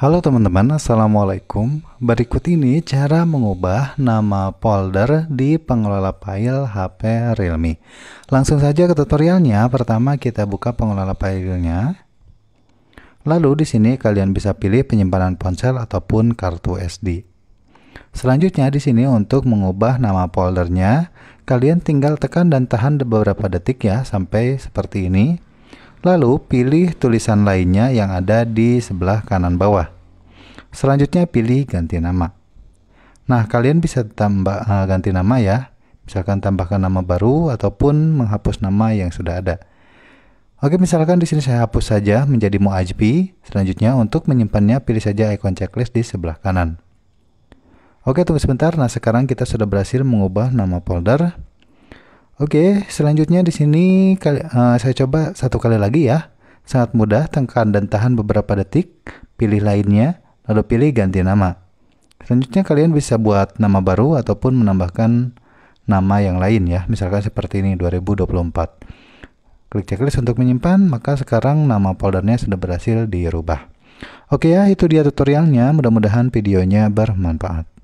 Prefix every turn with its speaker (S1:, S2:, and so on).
S1: Halo teman-teman, Assalamualaikum. Berikut ini cara mengubah nama folder di pengelola file HP Realme. Langsung saja ke tutorialnya. Pertama kita buka pengelola filenya. Lalu di sini kalian bisa pilih penyimpanan ponsel ataupun kartu SD. Selanjutnya di sini untuk mengubah nama foldernya, kalian tinggal tekan dan tahan beberapa detik ya sampai seperti ini. Lalu pilih tulisan lainnya yang ada di sebelah kanan bawah. Selanjutnya pilih ganti nama. Nah, kalian bisa tambah uh, ganti nama ya. Misalkan tambahkan nama baru ataupun menghapus nama yang sudah ada. Oke, misalkan di sini saya hapus saja menjadi muajbi. Selanjutnya untuk menyimpannya pilih saja ikon checklist di sebelah kanan. Oke, tunggu sebentar. Nah, sekarang kita sudah berhasil mengubah nama folder. Oke, selanjutnya di sini uh, saya coba satu kali lagi ya. Sangat mudah, tekan dan tahan beberapa detik, pilih lainnya, lalu pilih ganti nama. Selanjutnya kalian bisa buat nama baru ataupun menambahkan nama yang lain ya. Misalkan seperti ini 2024. Klik checklist untuk menyimpan, maka sekarang nama foldernya sudah berhasil dirubah. Oke ya, itu dia tutorialnya. Mudah-mudahan videonya bermanfaat.